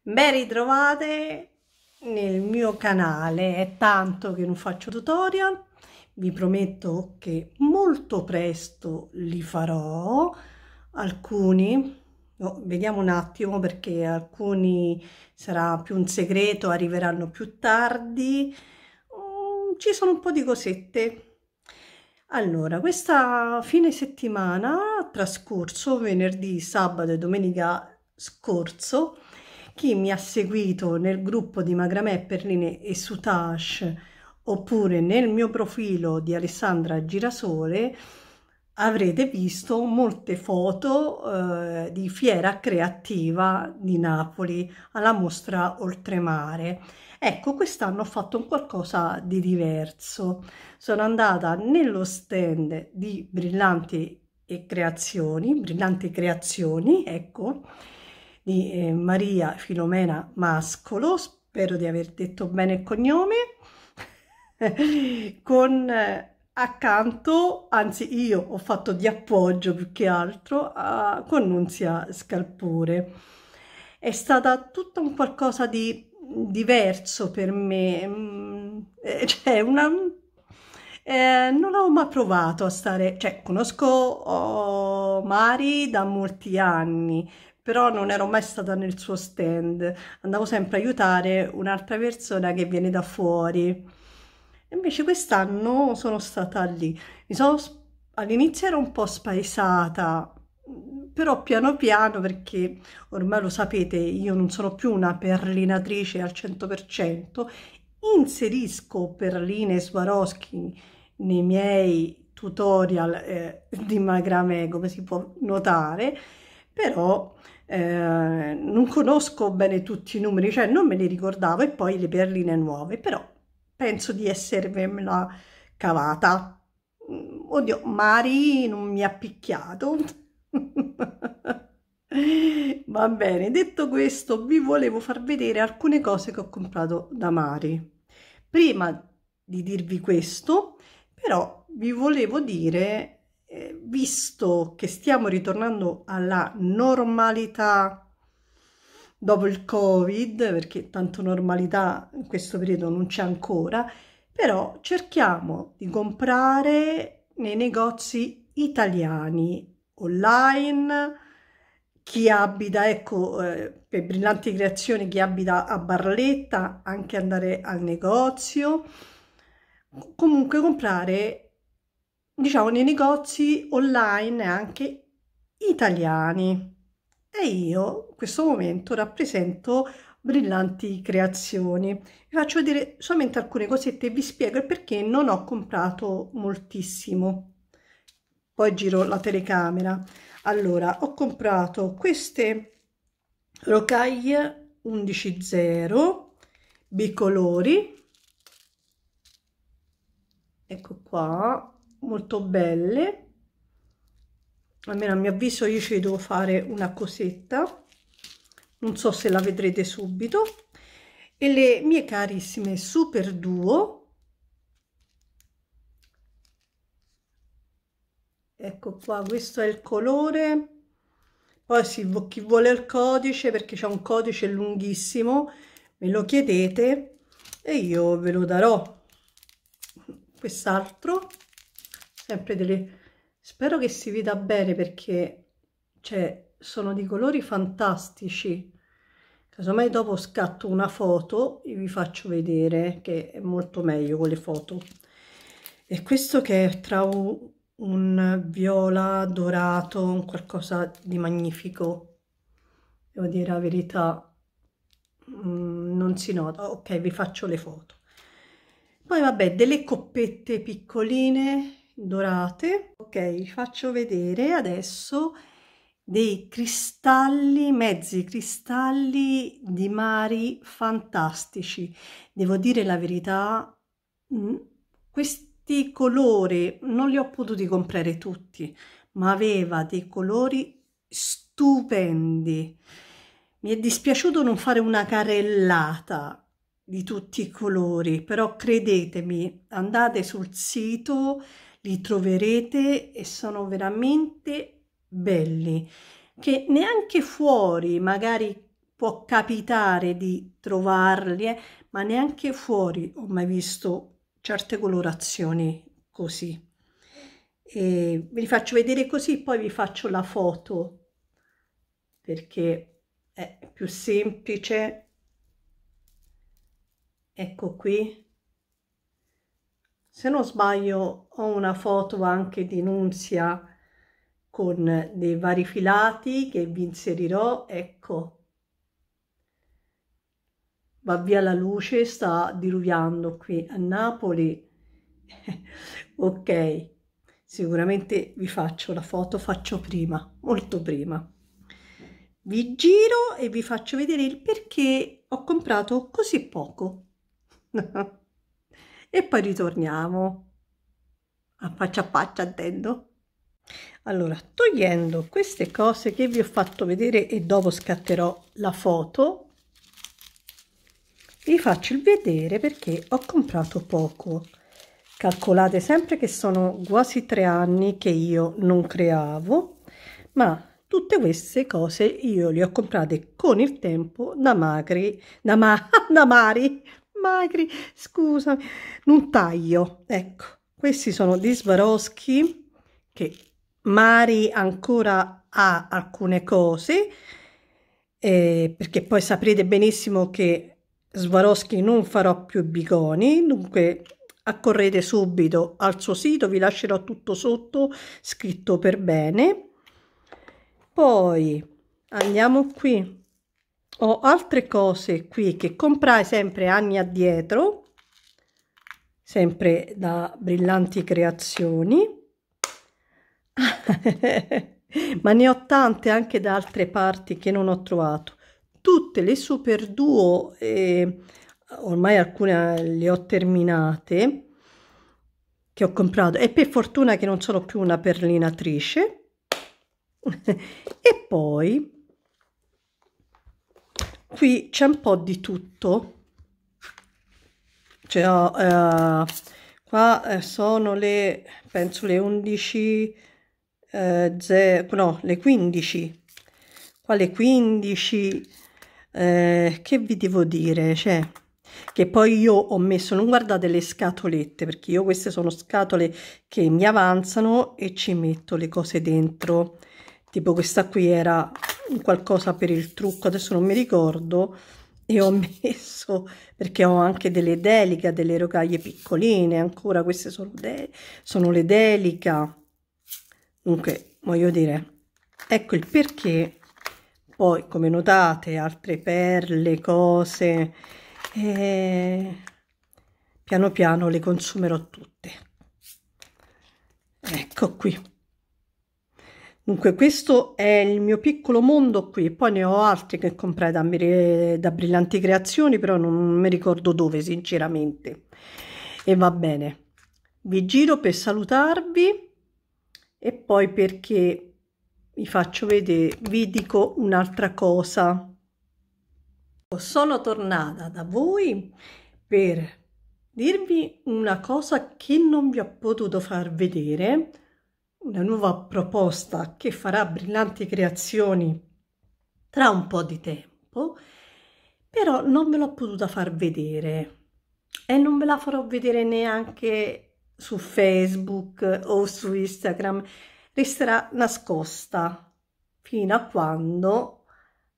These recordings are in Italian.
Ben ritrovate nel mio canale, è tanto che non faccio tutorial, vi prometto che molto presto li farò, alcuni, no, oh, vediamo un attimo perché alcuni sarà più un segreto, arriveranno più tardi, um, ci sono un po' di cosette. Allora, questa fine settimana trascorso, venerdì, sabato e domenica scorso, chi mi ha seguito nel gruppo di Magramè, Perline e Soutache oppure nel mio profilo di Alessandra Girasole avrete visto molte foto eh, di Fiera Creativa di Napoli alla mostra Oltremare. Ecco, quest'anno ho fatto qualcosa di diverso. Sono andata nello stand di Brillanti e Creazioni, Brillanti Creazioni, ecco, di eh, Maria Filomena Mascolo, spero di aver detto bene il cognome, con eh, accanto, anzi io ho fatto di appoggio più che altro, a, con Nunzia Scalpore. È stata tutto un qualcosa di diverso per me, mm, eh, cioè una... Eh, non ho mai provato a stare, cioè conosco oh, Mari da molti anni, però non ero mai stata nel suo stand, andavo sempre a aiutare un'altra persona che viene da fuori. Invece quest'anno sono stata lì, sono, all'inizio ero un po' spaesata, però piano piano, perché ormai lo sapete, io non sono più una perlinatrice al 100%, inserisco perline Swarovski nei miei tutorial eh, di Magramego, come si può notare, però eh, non conosco bene tutti i numeri, cioè non me li ricordavo e poi le perline nuove, però penso di essermela cavata. Mm, oddio, Mari non mi ha picchiato. Va bene, detto questo, vi volevo far vedere alcune cose che ho comprato da Mari. Prima di dirvi questo, però vi volevo dire eh, visto che stiamo ritornando alla normalità dopo il covid perché tanto normalità in questo periodo non c'è ancora però cerchiamo di comprare nei negozi italiani online chi abita, ecco, eh, per brillanti creazioni, chi abita a Barletta, anche andare al negozio, comunque comprare diciamo nei negozi online anche italiani e io in questo momento rappresento brillanti creazioni vi faccio vedere solamente alcune cosette e vi spiego il perché non ho comprato moltissimo poi giro la telecamera allora ho comprato queste rocaille 11.0 bicolori ecco qua molto belle almeno a mio avviso io ci devo fare una cosetta non so se la vedrete subito e le mie carissime super duo ecco qua questo è il colore poi sì, chi vuole il codice perché c'è un codice lunghissimo me lo chiedete e io ve lo darò quest'altro sempre delle... Spero che si veda bene perché cioè, sono di colori fantastici. Casomai dopo scatto una foto e vi faccio vedere che è molto meglio con le foto. E questo che è tra un, un viola dorato, un qualcosa di magnifico. Devo dire la verità, mm, non si nota. Ok, vi faccio le foto. Poi vabbè, delle coppette piccoline dorate. Ok, vi faccio vedere adesso dei cristalli, mezzi cristalli di mari fantastici. Devo dire la verità, mm, questi colori non li ho potuti comprare tutti, ma aveva dei colori stupendi. Mi è dispiaciuto non fare una carellata di tutti i colori, però credetemi, andate sul sito li troverete e sono veramente belli che neanche fuori magari può capitare di trovarli eh, ma neanche fuori ho mai visto certe colorazioni così e ve li faccio vedere così poi vi faccio la foto perché è più semplice ecco qui se non sbaglio ho una foto anche di Nunzia con dei vari filati che vi inserirò, ecco, va via la luce, sta diluviando qui a Napoli, ok, sicuramente vi faccio la foto, faccio prima, molto prima. Vi giro e vi faccio vedere il perché ho comprato così poco. e poi ritorniamo a faccia a faccia attendo allora togliendo queste cose che vi ho fatto vedere e dopo scatterò la foto vi faccio il vedere perché ho comprato poco calcolate sempre che sono quasi tre anni che io non creavo ma tutte queste cose io le ho comprate con il tempo da magri da, ma, da mari Magri, scusami, non taglio. Ecco, questi sono di Swarovski, che Mari ancora ha alcune cose, eh, perché poi saprete benissimo che Swarovski non farò più bigoni, dunque accorrete subito al suo sito, vi lascerò tutto sotto scritto per bene. Poi andiamo qui ho altre cose qui che comprai sempre anni addietro sempre da brillanti creazioni ma ne ho tante anche da altre parti che non ho trovato tutte le super duo eh, ormai alcune eh, le ho terminate che ho comprato e per fortuna che non sono più una perlinatrice e poi qui c'è un po' di tutto cioè, uh, qua eh, sono le penso le 11 eh, ze, no le 15 qua le 15 eh, che vi devo dire cioè che poi io ho messo non guardate le scatolette perché io queste sono scatole che mi avanzano e ci metto le cose dentro tipo questa qui era qualcosa per il trucco, adesso non mi ricordo, e ho messo, perché ho anche delle delica, delle rocaie piccoline, ancora queste sono, de sono le delica. Dunque, voglio dire, ecco il perché. Poi, come notate, altre perle, cose, eh, piano piano le consumerò tutte. Ecco qui. Dunque, questo è il mio piccolo mondo qui, poi ne ho altri che comprai da, da Brillanti Creazioni, però non mi ricordo dove, sinceramente. E va bene, vi giro per salutarvi e poi perché vi faccio vedere, vi dico un'altra cosa. Sono tornata da voi per dirvi una cosa che non vi ho potuto far vedere, una nuova proposta che farà brillanti creazioni tra un po' di tempo, però non ve l'ho potuta far vedere e non ve la farò vedere neanche su Facebook o su Instagram, resterà nascosta fino a quando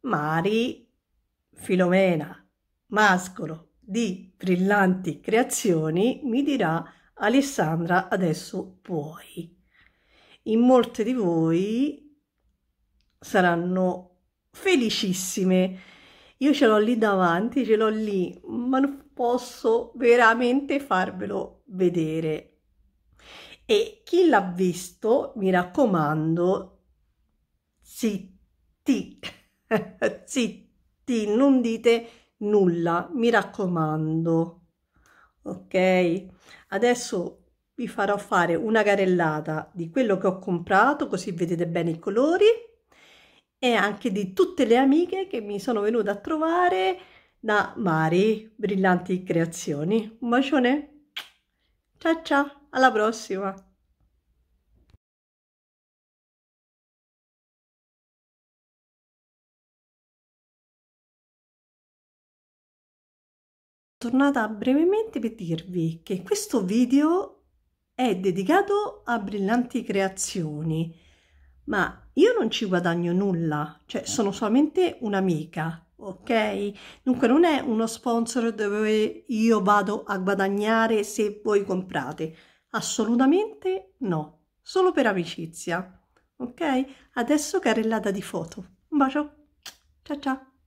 Mari Filomena Mascolo di Brillanti Creazioni mi dirà Alessandra adesso puoi in molte di voi saranno felicissime. Io ce l'ho lì davanti, ce l'ho lì, ma non posso veramente farvelo vedere. E chi l'ha visto, mi raccomando, zitti, zitti, non dite nulla, mi raccomando. Ok? Adesso vi farò fare una carellata di quello che ho comprato così vedete bene i colori e anche di tutte le amiche che mi sono venute a trovare da Mari Brillanti Creazioni. Un bacione, ciao ciao, alla prossima! tornata brevemente per dirvi che questo video è dedicato a brillanti creazioni, ma io non ci guadagno nulla, cioè eh. sono solamente un'amica, ok? Dunque non è uno sponsor dove io vado a guadagnare se voi comprate, assolutamente no, solo per amicizia, ok? Adesso carellata di foto, un bacio, ciao ciao!